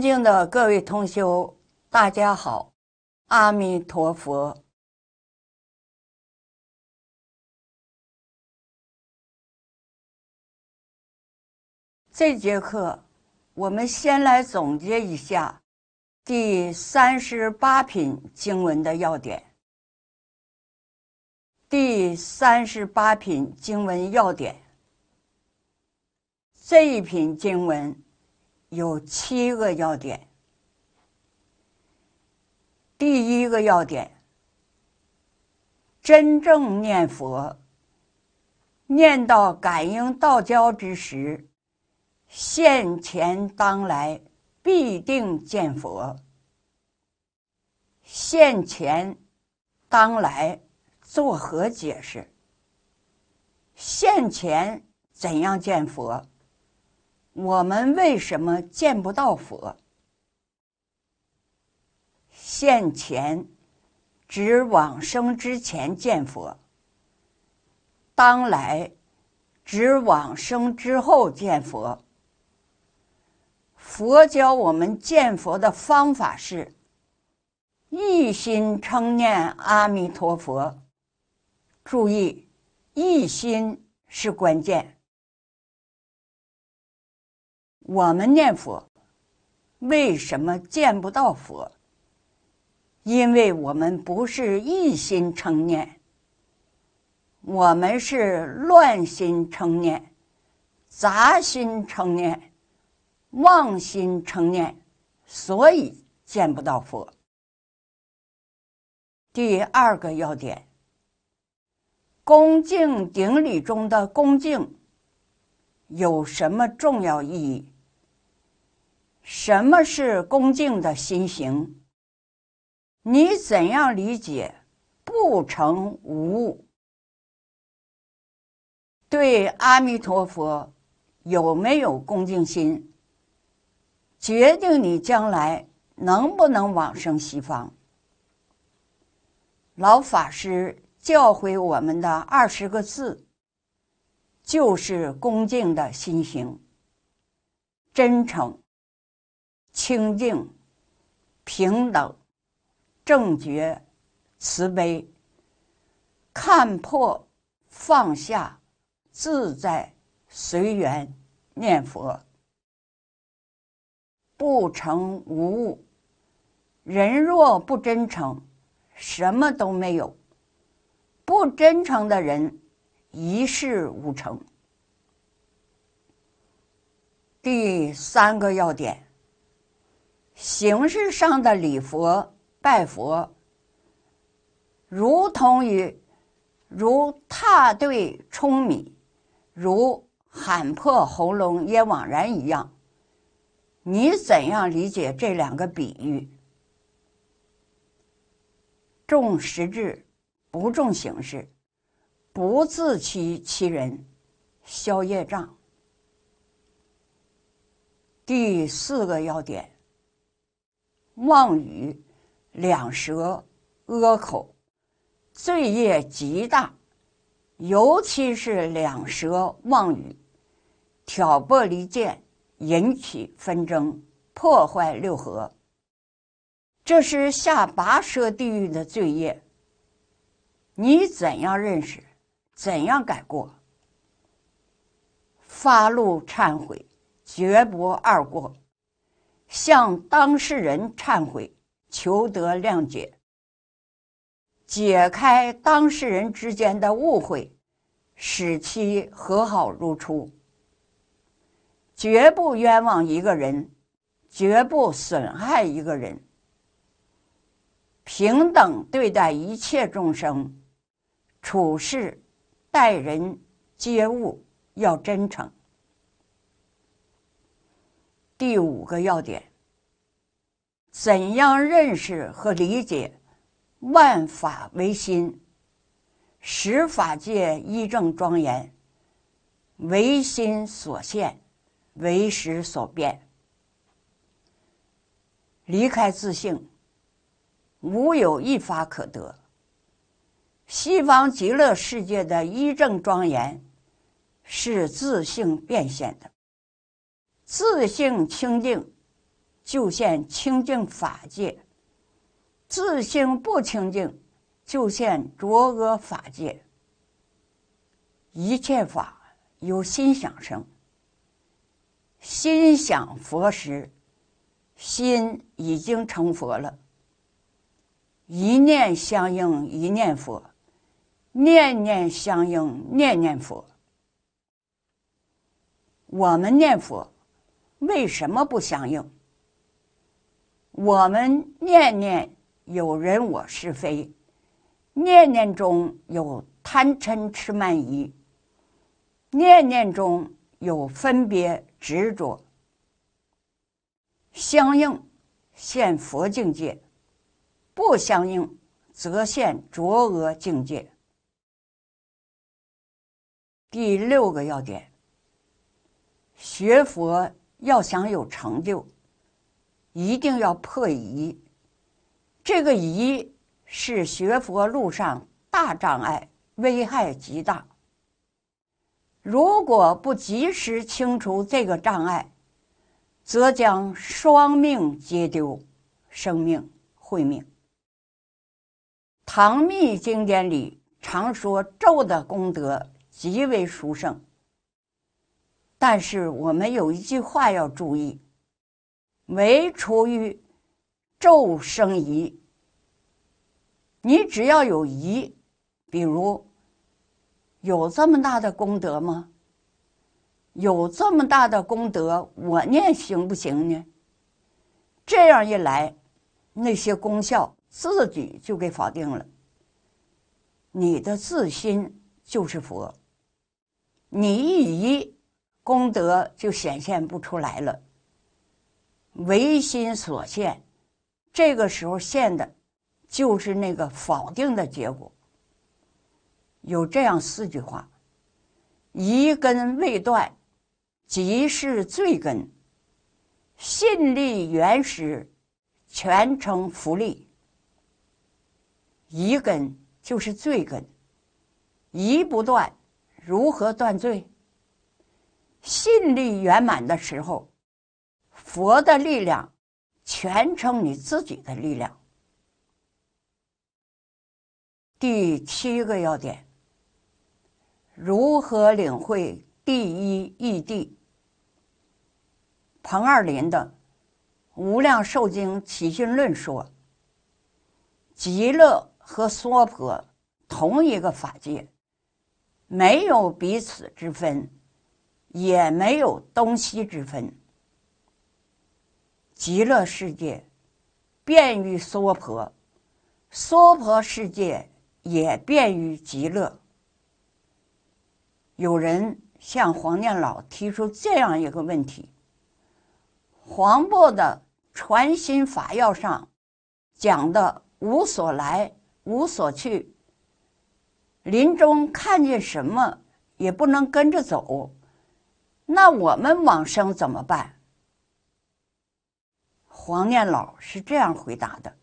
尊敬的各位同修，大家好，阿弥陀佛。这节课我们先来总结一下第三十八品经文的要点。第三十八品经文要点，这一品经文。有七个要点。第一个要点：真正念佛，念到感应道交之时，现前当来必定见佛。现前当来作何解释？现前怎样见佛？我们为什么见不到佛？现前指往生之前见佛，当来指往生之后见佛。佛教我们见佛的方法是：一心称念阿弥陀佛。注意，一心是关键。我们念佛，为什么见不到佛？因为我们不是一心称念，我们是乱心称念、杂心称念、妄心称念，所以见不到佛。第二个要点，恭敬顶礼中的恭敬有什么重要意义？什么是恭敬的心行？你怎样理解不成无物”？对阿弥陀佛有没有恭敬心，决定你将来能不能往生西方？老法师教诲我们的二十个字，就是恭敬的心行，真诚。清净、平等、正觉、慈悲，看破、放下、自在、随缘念佛，不成无误。人若不真诚，什么都没有。不真诚的人，一事无成。第三个要点。形式上的礼佛拜佛，如同于如踏对舂米，如喊破喉咙也枉然一样。你怎样理解这两个比喻？重实质，不重形式，不自欺欺人，消业障。第四个要点。妄语、两舌、恶口，罪业极大，尤其是两舌妄语，挑拨离间，引起纷争，破坏六合。这是下拔舌地狱的罪业。你怎样认识？怎样改过？发怒忏悔，绝不二过。向当事人忏悔，求得谅解，解开当事人之间的误会，使其和好如初。绝不冤枉一个人，绝不损害一个人，平等对待一切众生，处事待人接物要真诚。第五个要点：怎样认识和理解“万法唯心”，使法界一正庄严、唯心所现、唯识所变？离开自性，无有一法可得。西方极乐世界的一正庄严，是自性变现的。自性清净，就现清净法界；自性不清净，就现浊恶法界。一切法由心想生，心想佛时，心已经成佛了。一念相应一念佛，念念相应念念佛。我们念佛。为什么不相应？我们念念有人我是非，念念中有贪嗔痴慢疑，念念中有分别执着。相应现佛境界，不相应则现浊恶境界。第六个要点，学佛。要想有成就，一定要破疑。这个疑是学佛路上大障碍，危害极大。如果不及时清除这个障碍，则将双命皆丢，生命、会命。唐密经典里常说咒的功德极为殊胜。但是我们有一句话要注意：唯出于昼生疑。你只要有疑，比如有这么大的功德吗？有这么大的功德，我念行不行呢？这样一来，那些功效自己就给否定了。你的自心就是佛，你一疑。功德就显现不出来了。唯心所现，这个时候现的，就是那个否定的结果。有这样四句话：疑根未断，即是罪根；信力原始，全程福利。疑根就是罪根，疑不断，如何断罪？信力圆满的时候，佛的力量全称你自己的力量。第七个要点：如何领会第一义谛？彭二林的《无量寿经起心论》说，极乐和娑婆同一个法界，没有彼此之分。也没有东西之分。极乐世界便于娑婆，娑婆世界也便于极乐。有人向黄念老提出这样一个问题：黄渤的《传心法要》上讲的“无所来，无所去”，林中看见什么也不能跟着走。那我们往生怎么办？黄念老是这样回答的：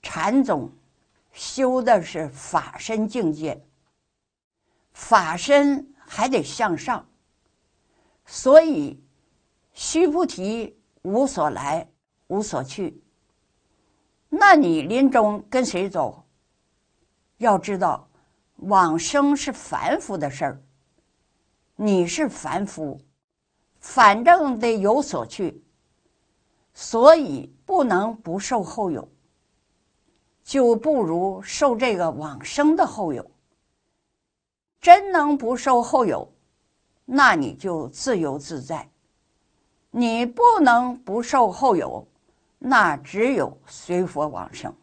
禅宗修的是法身境界，法身还得向上，所以须菩提无所来，无所去。那你临终跟谁走？要知道，往生是凡夫的事儿。你是凡夫，反正得有所去，所以不能不受后有，就不如受这个往生的后有。真能不受后有，那你就自由自在；你不能不受后有，那只有随佛往生。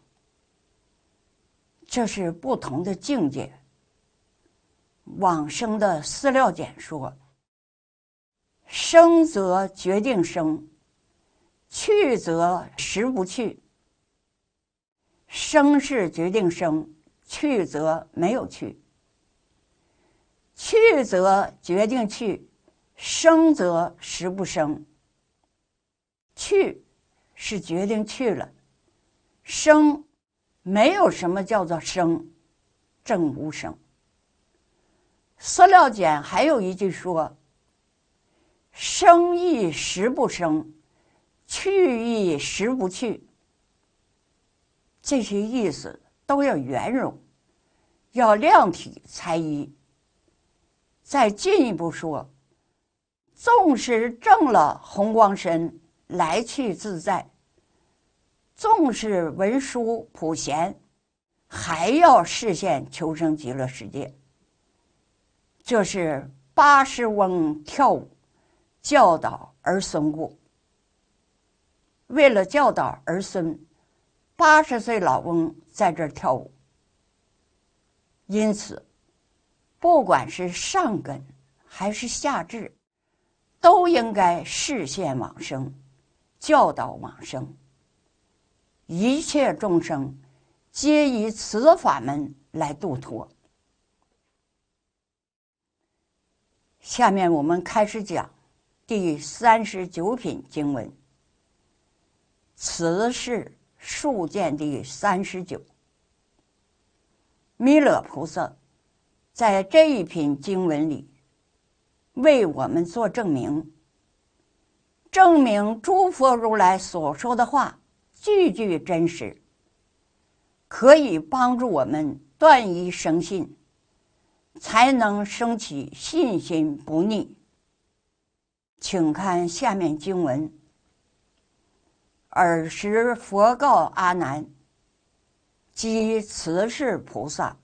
这是不同的境界。往生的饲料简说：生则决定生，去则时不去；生是决定生，去则没有去；去则决定去，生则时不生。去是决定去了，生没有什么叫做生，正无生。《塑料碱还有一句说：“生亦时不生，去亦时不去。”这些意思都要圆融，要量体裁衣。再进一步说，纵使证了红光身，来去自在；纵是文殊普贤，还要视线求生极乐世界。这是八十翁跳舞，教导儿孙故。为了教导儿孙，八十岁老翁在这跳舞。因此，不管是上根还是下智，都应该视线往生，教导往生。一切众生，皆以此法门来度脱。下面我们开始讲第三十九品经文，此是数见第三十九。弥勒菩萨在这一品经文里为我们做证明，证明诸佛如来所说的话句句真实，可以帮助我们断疑生信。才能升起信心不逆，请看下面经文。尔时佛告阿难：即慈氏菩萨，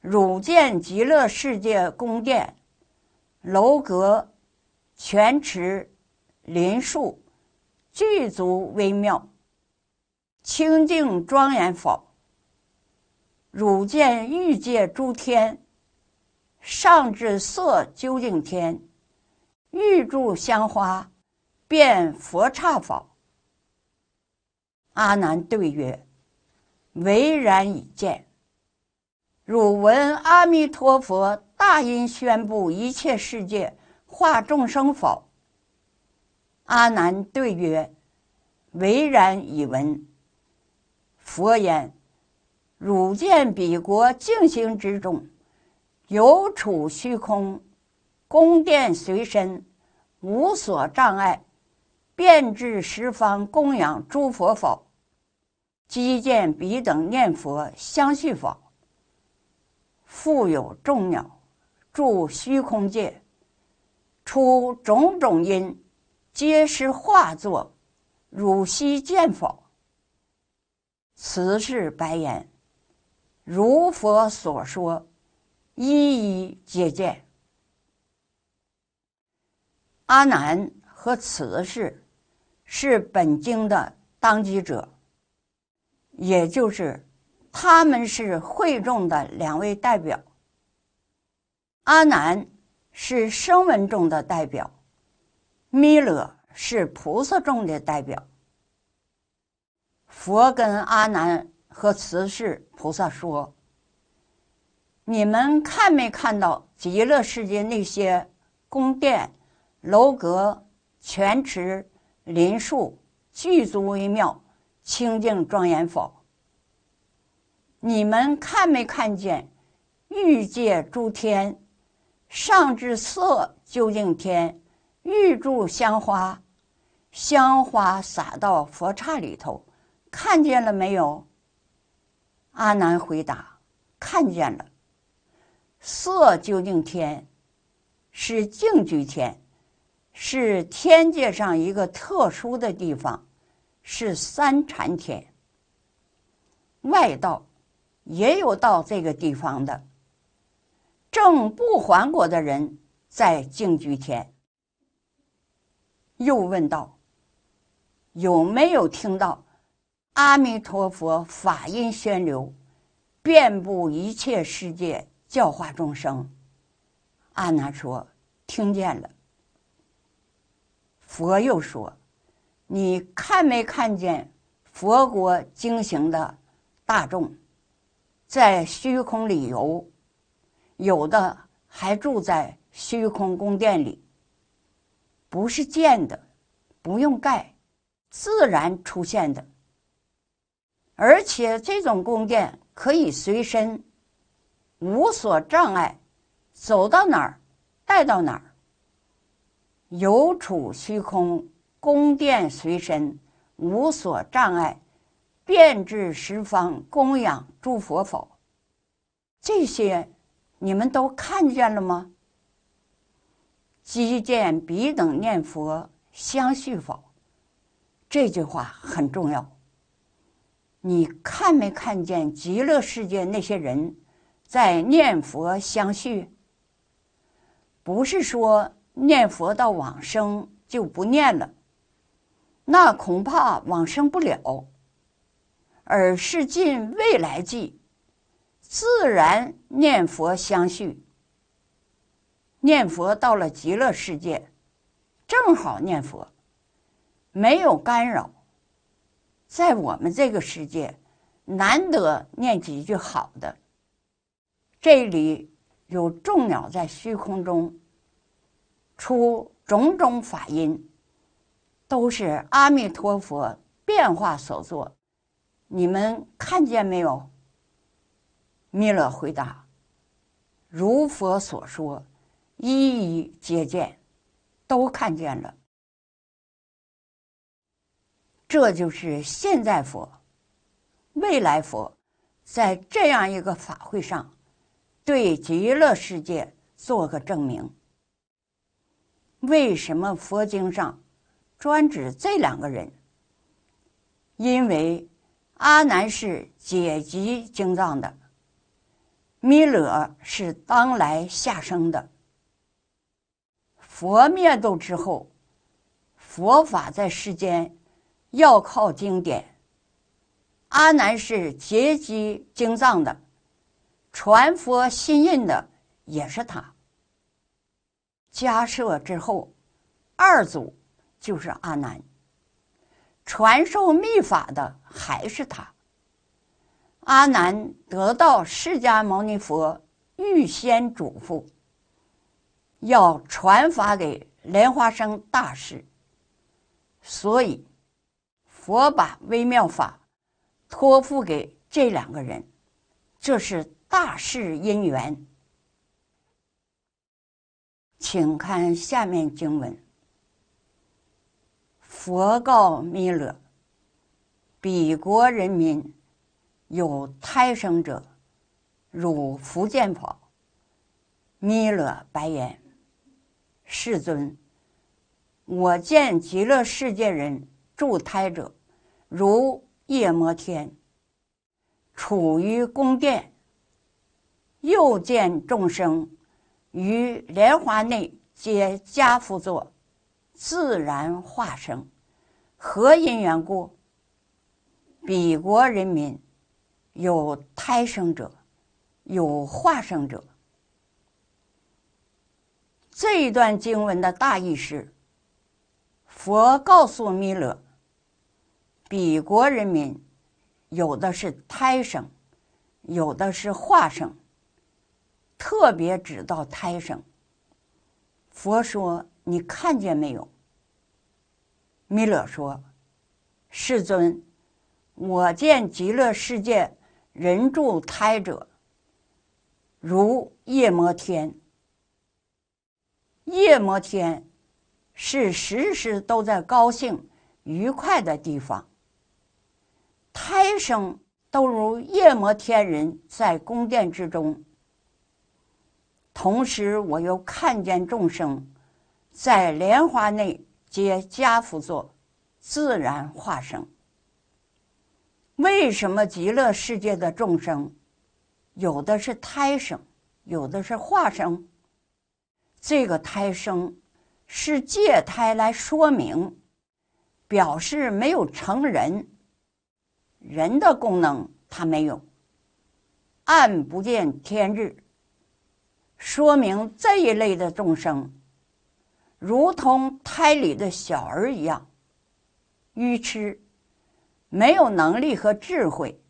汝见极乐世界宫殿、楼阁、泉池、林树，具足微妙、清净庄严否？汝见欲界诸天，上至色究竟天，欲住香花，便佛刹否？阿难对曰：“唯然已见。”汝闻阿弥陀佛大音宣布一切世界化众生否？阿难对曰：“唯然已闻。”佛言。汝见彼国静行之中，有处虚空，宫殿随身，无所障碍，遍至十方供养诸佛否？即见彼等念佛相续否？复有众鸟住虚空界，出种种音，皆是化作，汝悉见否？此是白言。如佛所说，一一接见。阿难和慈氏是本经的当机者，也就是他们是会众的两位代表。阿难是声闻众的代表，弥勒是菩萨众的代表。佛跟阿难。和慈氏菩萨说：“你们看没看到极乐世界那些宫殿、楼阁、泉池、林树，具足微妙、清净庄严否？你们看没看见欲界诸天，上至色究竟天，欲柱香花，香花洒到佛刹里头，看见了没有？”阿难回答：“看见了，色究竟天是静居天，是天界上一个特殊的地方，是三禅天。外道也有到这个地方的，正不还果的人在静居天。”又问道：“有没有听到？”阿弥陀佛法音宣流，遍布一切世界，教化众生。阿难说：“听见了。”佛又说：“你看没看见佛国经行的大众在虚空里游？有的还住在虚空宫殿里，不是建的，不用盖，自然出现的。”而且这种宫殿可以随身，无所障碍，走到哪儿带到哪儿。有处虚空，宫殿随身，无所障碍，遍至十方，供养诸佛否？这些你们都看见了吗？积见彼等念佛相续否？这句话很重要。你看没看见极乐世界那些人在念佛相续？不是说念佛到往生就不念了，那恐怕往生不了，而是尽未来际自然念佛相续。念佛到了极乐世界，正好念佛，没有干扰。在我们这个世界，难得念几句好的。这里有众鸟在虚空中出种种法音，都是阿弥陀佛变化所作。你们看见没有？弥勒回答：“如佛所说，一一皆见，都看见了。”这就是现在佛、未来佛在这样一个法会上对极乐世界做个证明。为什么佛经上专指这两个人？因为阿难是解集经藏的，弥勒是当来下生的。佛灭度之后，佛法在世间。要靠经典。阿难是结集经藏的，传佛心印的也是他。加设之后，二祖就是阿难，传授秘法的还是他。阿难得到释迦牟尼佛预先嘱咐，要传法给莲花生大师，所以。佛把微妙法托付给这两个人，这是大势因缘。请看下面经文：佛告弥勒，彼国人民有胎生者，如福建宝。弥勒白言：“世尊，我见极乐世界人助胎者。”如夜摩天，处于宫殿，又见众生于莲花内皆跏趺坐，自然化生。何因缘故？彼国人民有胎生者，有化生者。这一段经文的大意是：佛告诉弥勒。彼国人民，有的是胎生，有的是化生。特别指到胎生。佛说：“你看见没有？”弥勒说：“世尊，我见极乐世界人住胎者，如夜摩天。夜摩天是时时都在高兴、愉快的地方。”胎生都如夜摩天人，在宫殿之中。同时，我又看见众生在莲花内皆跏福座，自然化生。为什么极乐世界的众生有的是胎生，有的是化生？这个胎生是借胎来说明，表示没有成人。人的功能他没有，暗不见天日，说明这一类的众生，如同胎里的小儿一样，愚痴，没有能力和智慧，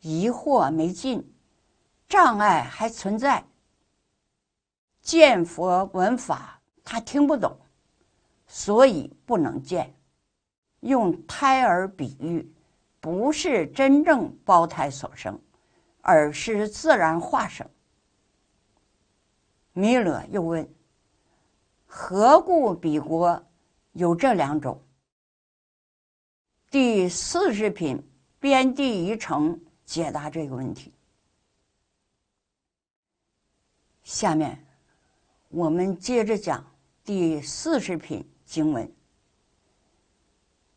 疑惑没尽，障碍还存在。见佛闻法，他听不懂，所以不能见。用胎儿比喻。不是真正胞胎所生，而是自然化生。弥勒又问：“何故彼国有这两种？”第四十品边地一城解答这个问题。下面我们接着讲第四十品经文，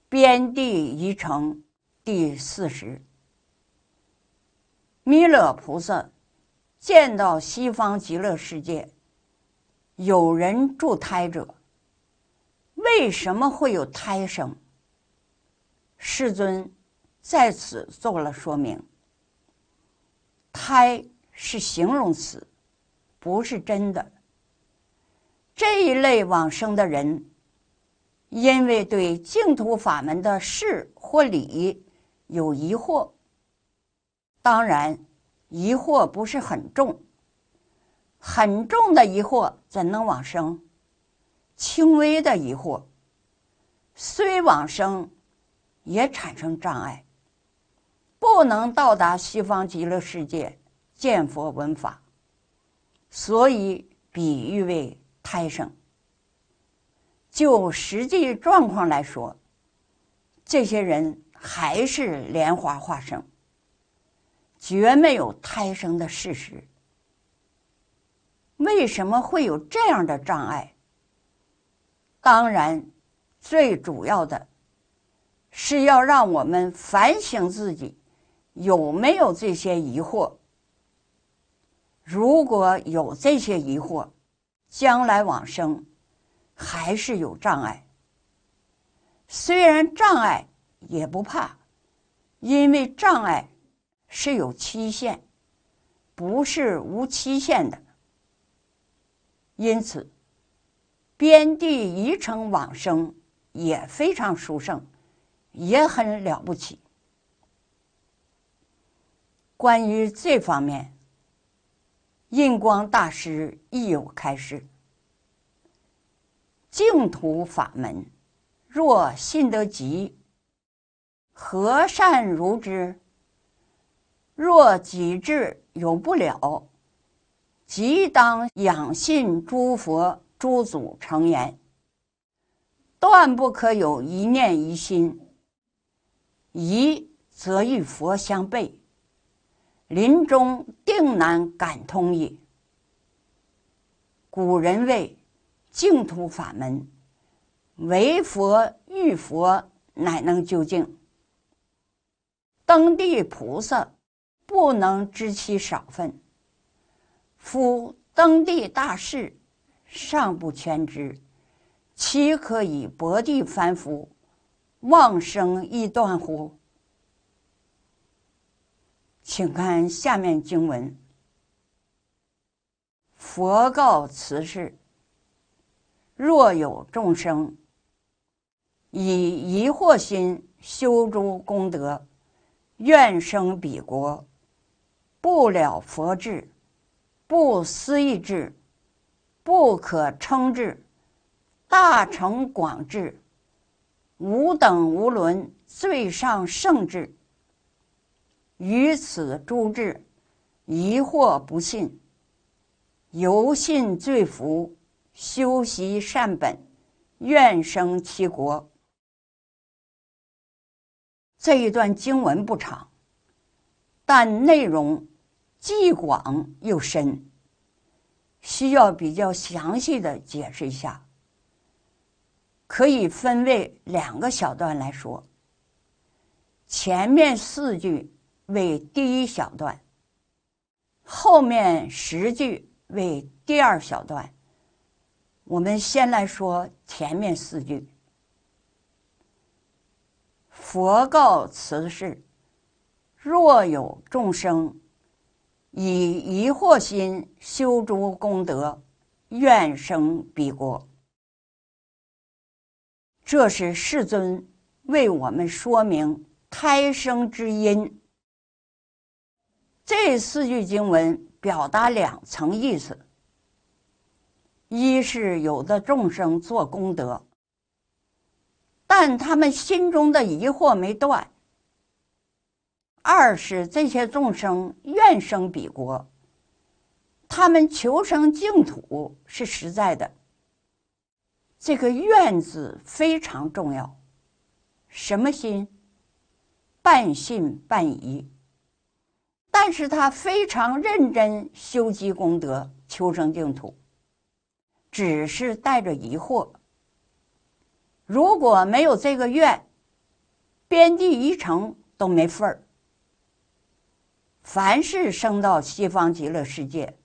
边地一城。第四十，弥勒菩萨见到西方极乐世界有人住胎者，为什么会有胎生？世尊在此做了说明：胎是形容词，不是真的。这一类往生的人，因为对净土法门的事或理。有疑惑，当然，疑惑不是很重。很重的疑惑怎能往生？轻微的疑惑，虽往生，也产生障碍，不能到达西方极乐世界见佛闻法，所以比喻为胎生。就实际状况来说，这些人。还是莲花化生，绝没有胎生的事实。为什么会有这样的障碍？当然，最主要的是要让我们反省自己有没有这些疑惑。如果有这些疑惑，将来往生还是有障碍。虽然障碍。也不怕，因为障碍是有期限，不是无期限的。因此，边地宜城往生也非常殊胜，也很了不起。关于这方面，印光大师亦有开示：净土法门，若信得及。和善如之，若己智有不了，即当养信诸佛诸祖成言，断不可有一念一心，疑则与佛相悖，临终定难感通也。古人谓净土法门，唯佛与佛乃能究竟。登地菩萨不能知其少分。夫登地大事尚不全知，岂可以薄地凡夫妄生臆断乎？请看下面经文。佛告慈氏：“若有众生以疑惑心修诸功德。”愿生彼国，不了佛智，不思议智，不可称智，大成广智，无等无伦，最上圣智。于此诸智，疑惑不信，由信罪福，修习善本，愿生其国。这一段经文不长，但内容既广又深，需要比较详细的解释一下。可以分为两个小段来说，前面四句为第一小段，后面十句为第二小段。我们先来说前面四句。佛告慈氏：“若有众生以疑惑心修诸功德，愿生彼国。”这是世尊为我们说明胎生之因。这四句经文表达两层意思：一是有的众生做功德。但他们心中的疑惑没断。二是这些众生愿生彼国，他们求生净土是实在的。这个“愿”字非常重要。什么心？半信半疑，但是他非常认真修积功德，求生净土，只是带着疑惑。如果没有这个愿，边地一城都没份儿。凡是生到西方极乐世界，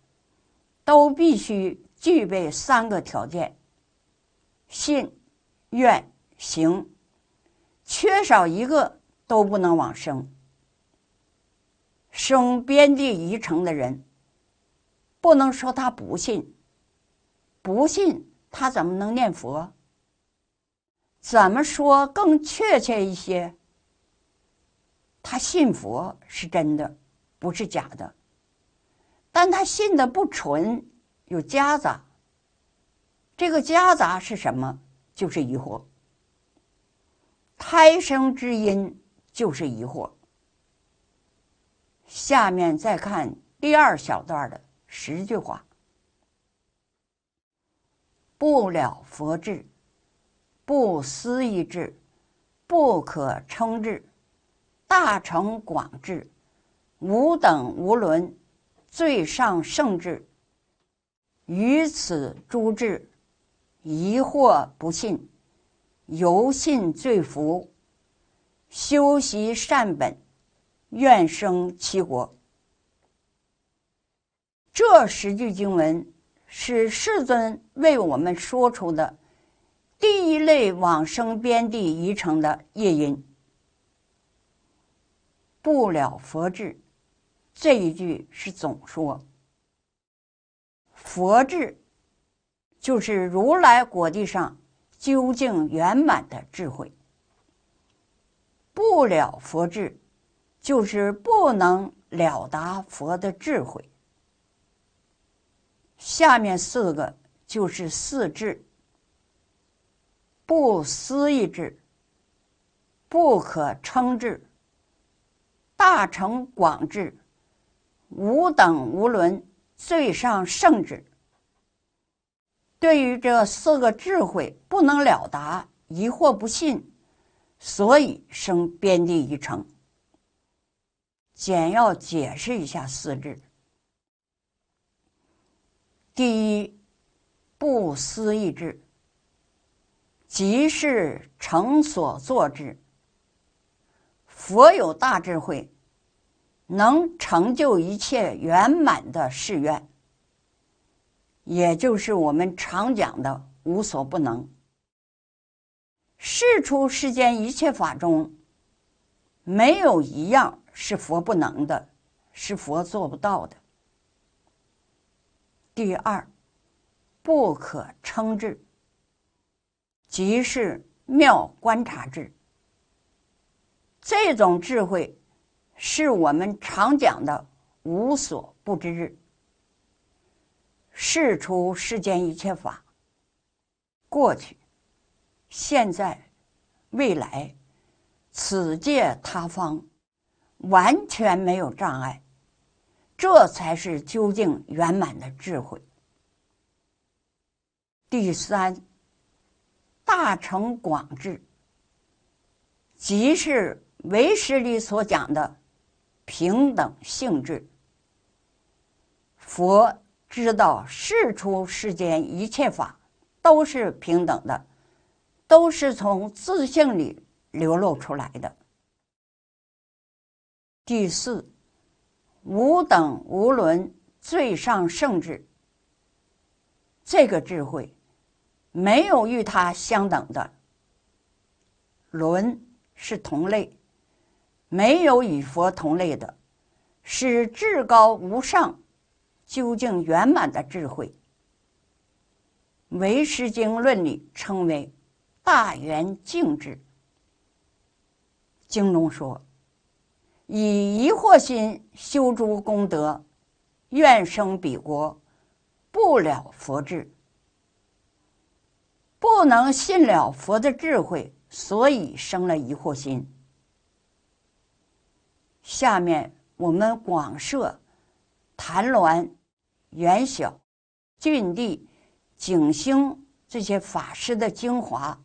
都必须具备三个条件：信、愿、行，缺少一个都不能往生。生边地一城的人，不能说他不信，不信他怎么能念佛？怎么说更确切一些？他信佛是真的，不是假的，但他信的不纯，有夹杂。这个夹杂是什么？就是疑惑。胎生之因就是疑惑。下面再看第二小段的十句话，不了佛智。不思议，不可称智，大成广智，无等无伦，最上圣智。于此诸智，疑惑不信，由信罪福，修习善本，愿生其国。这十句经文是世尊为我们说出的。第一类往生边地遗成的业因，不了佛智，这一句是总说。佛智就是如来果地上究竟圆满的智慧，不了佛智就是不能了达佛的智慧。下面四个就是四智。不思议智，不可称智；大成广智，无等无伦，最上圣智。对于这四个智慧不能了达，疑惑不信，所以生边地一城。简要解释一下四智：第一，不思议智。即是成所作之。佛有大智慧，能成就一切圆满的誓愿，也就是我们常讲的无所不能。事出世间一切法中，没有一样是佛不能的，是佛做不到的。第二，不可称智。即是妙观察智，这种智慧是我们常讲的无所不知，事出世间一切法，过去、现在、未来，此界他方，完全没有障碍，这才是究竟圆满的智慧。第三。大成广智，即是唯识里所讲的平等性质。佛知道世出世间一切法都是平等的，都是从自性里流露出来的。第四，无等无伦最上圣智，这个智慧。没有与他相等的，轮是同类，没有与佛同类的，是至高无上、究竟圆满的智慧。唯识经论里称为大圆净智。经中说，以疑惑心修诸功德，愿生彼国，不了佛智。不能信了佛的智慧，所以生了疑惑心。下面我们广设谭鸾、元晓、俊地、景兴这些法师的精华，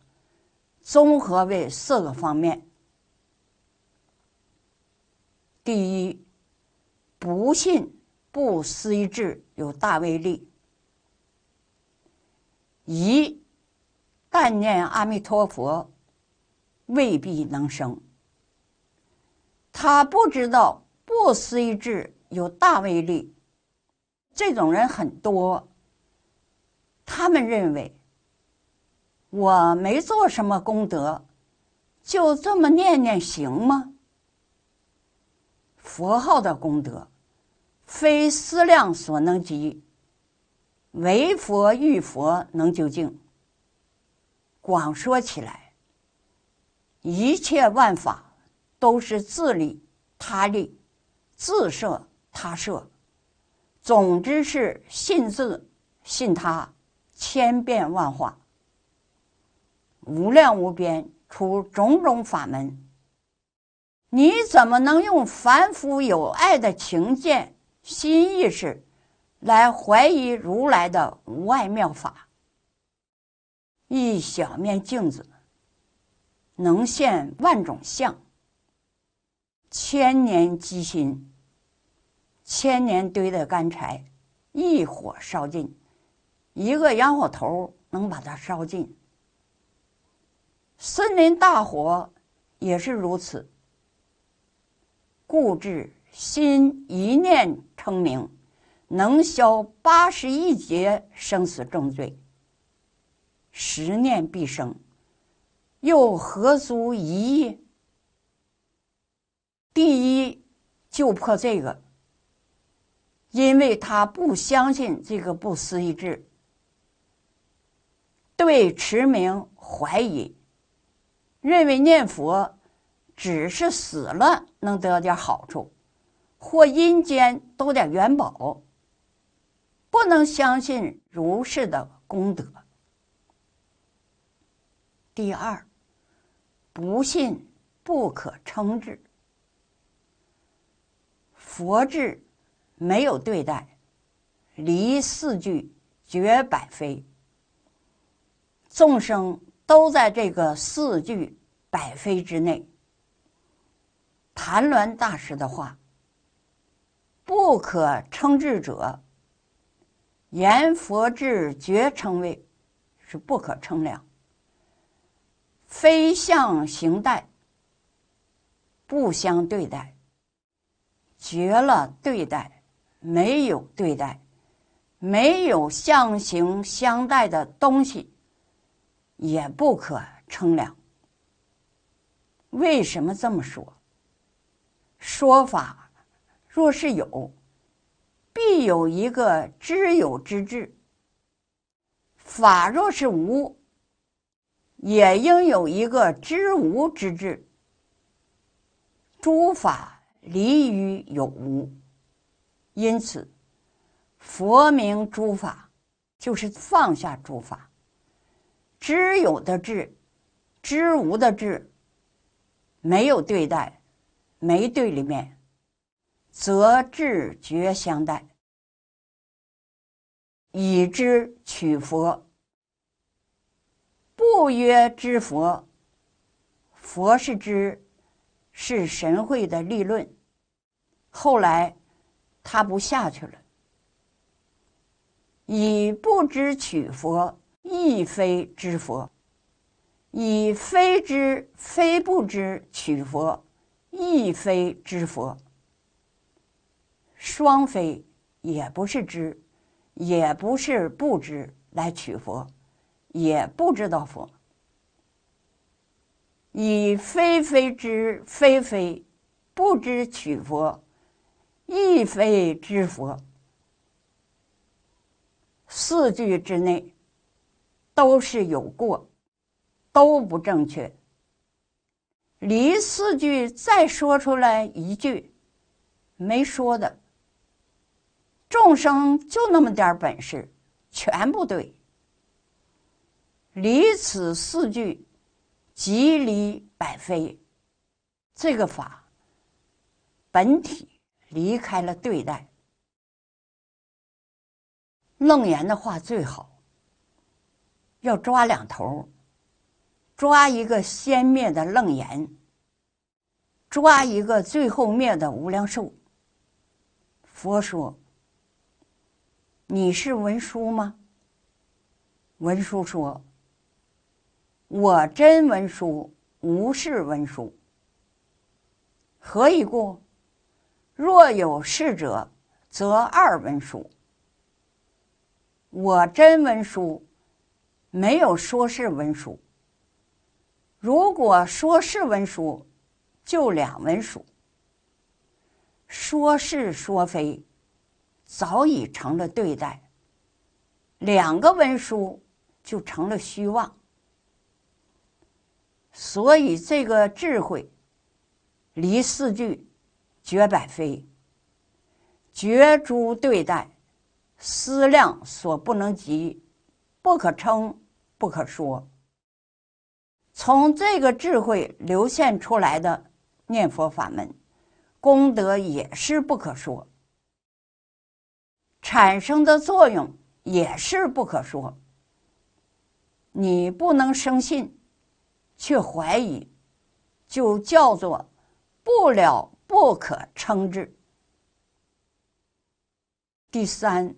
综合为四个方面。第一，不信不思议智有大威力，疑。但念阿弥陀佛，未必能生。他不知道不思议智有大威力，这种人很多。他们认为，我没做什么功德，就这么念念行吗？佛号的功德，非思量所能及，唯佛与佛能究竟。广说起来，一切万法都是自利他利，自设、他设，总之是信自、信他，千变万化，无量无边，出种种法门。你怎么能用凡夫有爱的情见、心意识来怀疑如来的无碍妙法？一小面镜子，能现万种相。千年积心，千年堆的干柴，一火烧尽。一个洋火头能把它烧尽。森林大火也是如此。故执心一念成名，能消八十一劫生死重罪。十念必生，又何足一意？第一就破这个，因为他不相信这个不思议智，对持名怀疑，认为念佛只是死了能得到点好处，或阴间多点元宝，不能相信如是的功德。第二，不信不可称治。佛智没有对待，离四句绝百非，众生都在这个四句百非之内。谭鸾大师的话，不可称治者，言佛智绝称谓是不可称量。非相形待，不相对待。绝了对待，没有对待，没有相形相待的东西，也不可称量。为什么这么说？说法若是有，必有一个知有之智；法若是无。也应有一个知无之智，诸法离于有无，因此，佛名诸法，就是放下诸法，知有的智，知无的智，没有对待，没对立面，则智觉相待，以知取佛。不曰知佛，佛是知，是神会的立论。后来他不下去了，以不知取佛，亦非知佛；以非知非不知取佛，亦非知佛。双非也不是知，也不是不知来取佛。也不知道佛，以非非知非非，不知取佛，亦非知佛。四句之内都是有过，都不正确。离四句再说出来一句，没说的，众生就那么点儿本事，全不对。离此四句，即离百非。这个法本体离开了对待。楞严的话最好要抓两头，抓一个先灭的楞严，抓一个最后灭的无量寿。佛说：“你是文殊吗？”文殊说。我真文书无是文书，何以故？若有是者，则二文书。我真文书没有说是文书，如果说是文书，就两文书。说是说非，早已成了对待；两个文书就成了虚妄。所以，这个智慧离四句，绝百非，绝诸对待，思量所不能及，不可称，不可说。从这个智慧流现出来的念佛法门，功德也是不可说，产生的作用也是不可说。你不能生信。却怀疑，就叫做不了不可称之。第三，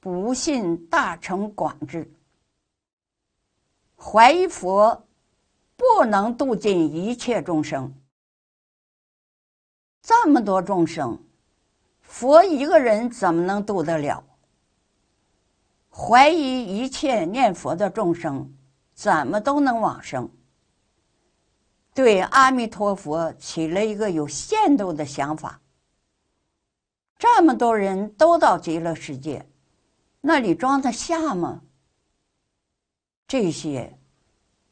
不信大乘广智，怀疑佛不能度尽一切众生。这么多众生，佛一个人怎么能度得了？怀疑一切念佛的众生。怎么都能往生？对阿弥陀佛起了一个有限度的想法。这么多人都到极乐世界，那里装得下吗？这些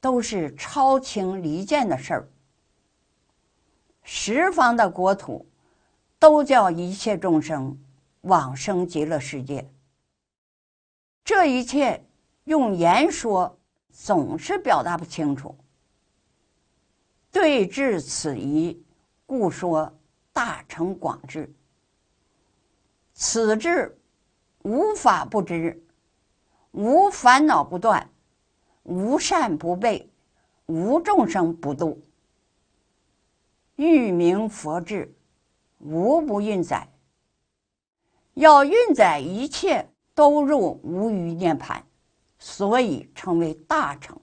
都是超情离间的事儿。十方的国土都叫一切众生往生极乐世界。这一切用言说。总是表达不清楚。对治此疑，故说大乘广智。此智无法不知，无烦恼不断，无善不备，无众生不度。欲名佛智，无不运载。要运载一切，都入无余涅盘。所以称为大乘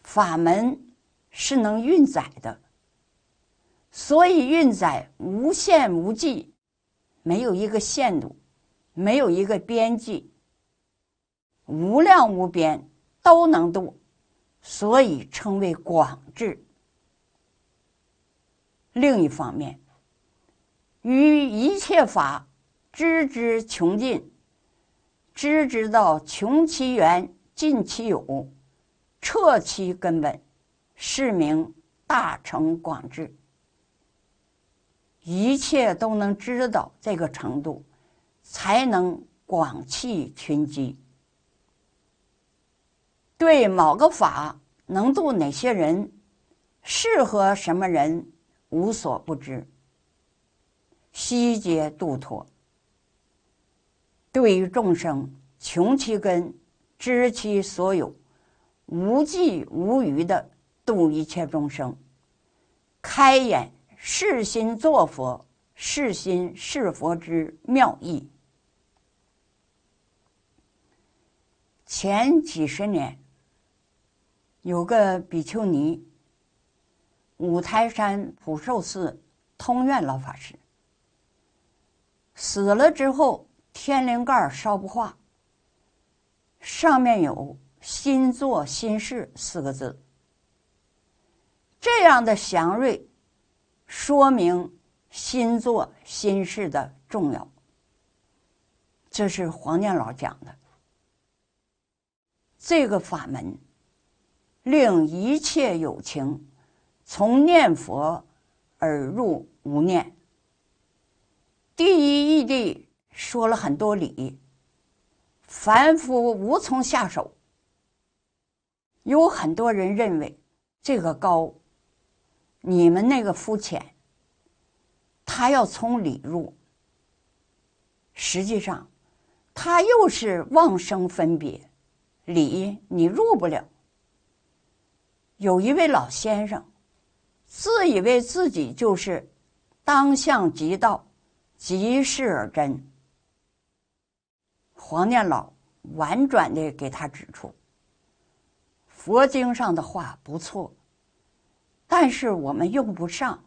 法门，是能运载的，所以运载无限无际，没有一个限度，没有一个边际，无量无边都能度，所以称为广智。另一方面，于一切法知之穷尽。知之道，穷其源，尽其有，彻其根本，是名大成广智。一切都能知道这个程度，才能广济群机。对某个法能度哪些人，适合什么人，无所不知，悉皆度脱。对于众生，穷其根，知其所有，无尽无余的度一切众生，开眼视心作佛、视心是佛之妙义。前几十年，有个比丘尼，五台山普寿寺通院老法师死了之后。天灵盖烧不化，上面有“新作新事”四个字，这样的祥瑞说明新作新事的重要。这是黄念老讲的，这个法门令一切有情从念佛而入无念，第一义谛。说了很多理，凡夫无从下手。有很多人认为这个高，你们那个肤浅，他要从里入。实际上，他又是妄生分别，理你入不了。有一位老先生，自以为自己就是当相即道，即是而真。黄念老婉转的给他指出，佛经上的话不错，但是我们用不上。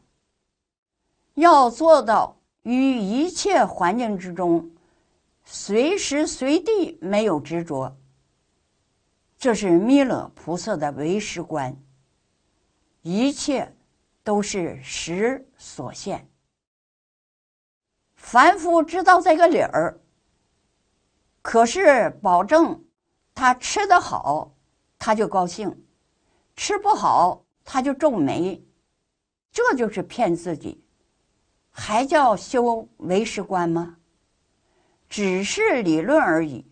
要做到于一切环境之中，随时随地没有执着，这是弥勒菩萨的唯识观，一切都是识所现。凡夫知道这个理儿。可是保证他吃得好，他就高兴；吃不好，他就皱眉。这就是骗自己，还叫修为识观吗？只是理论而已，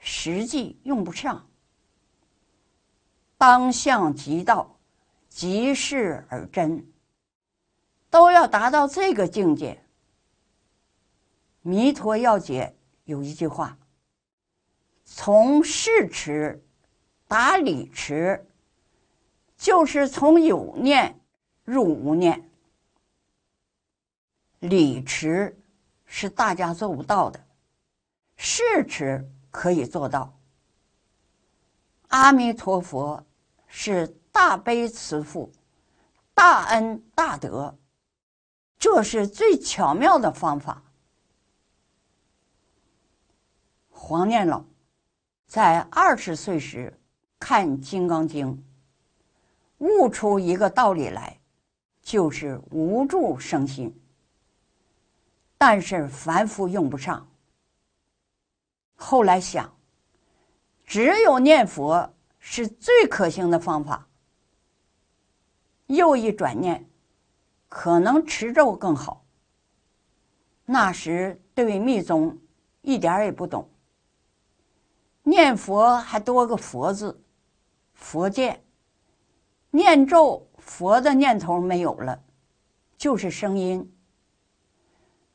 实际用不上。当相即道，即事而真，都要达到这个境界。弥陀要解有一句话。从事持打理持，就是从有念入无念。理持是大家做不到的，事持可以做到。阿弥陀佛是大悲慈父，大恩大德，这是最巧妙的方法。黄念老。在二十岁时看《金刚经》，悟出一个道理来，就是无住生心。但是凡夫用不上。后来想，只有念佛是最可行的方法。又一转念，可能持咒更好。那时对密宗一点也不懂。念佛还多个佛字，佛见。念咒，佛的念头没有了，就是声音。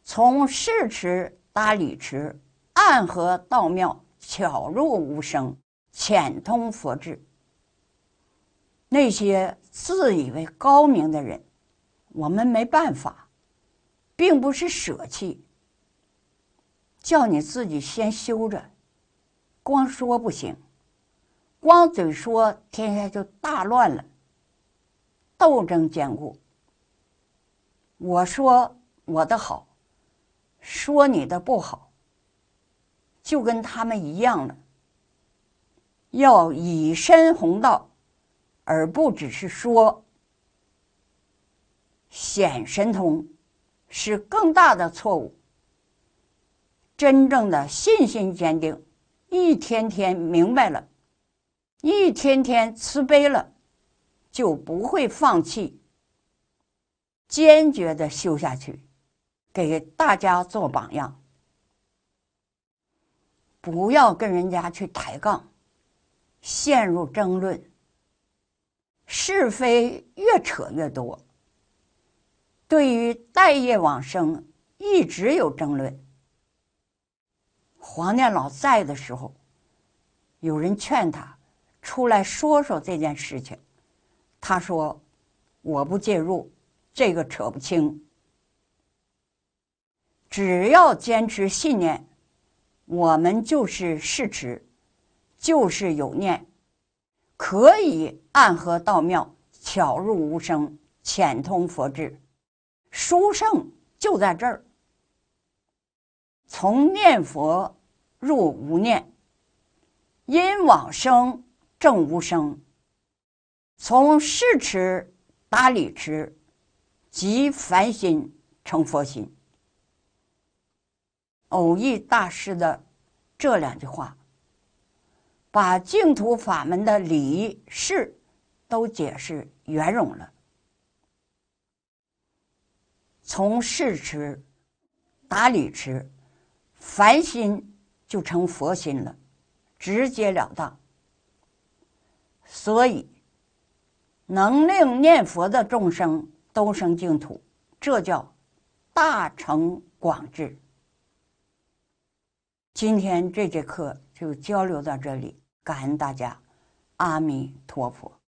从世池达理池，暗合道妙，巧若无声，浅通佛智。那些自以为高明的人，我们没办法，并不是舍弃，叫你自己先修着。光说不行，光嘴说天下就大乱了。斗争坚固，我说我的好，说你的不好，就跟他们一样了。要以身弘道，而不只是说显神通，是更大的错误。真正的信心坚定。一天天明白了，一天天慈悲了，就不会放弃，坚决的修下去，给大家做榜样。不要跟人家去抬杠，陷入争论，是非越扯越多。对于待业往生，一直有争论。黄念老在的时候，有人劝他出来说说这件事情。他说：“我不介入，这个扯不清。只要坚持信念，我们就是世实，就是有念，可以暗合道妙，巧入无声，浅通佛智。书圣就在这儿。”从念佛入无念，因往生正无生。从事持达理持，即凡心成佛心。偶遇大师的这两句话，把净土法门的理事都解释圆融了。从事持达理持。凡心就成佛心了，直截了当。所以，能令念佛的众生都生净土，这叫大乘广智。今天这节课就交流到这里，感恩大家，阿弥陀佛。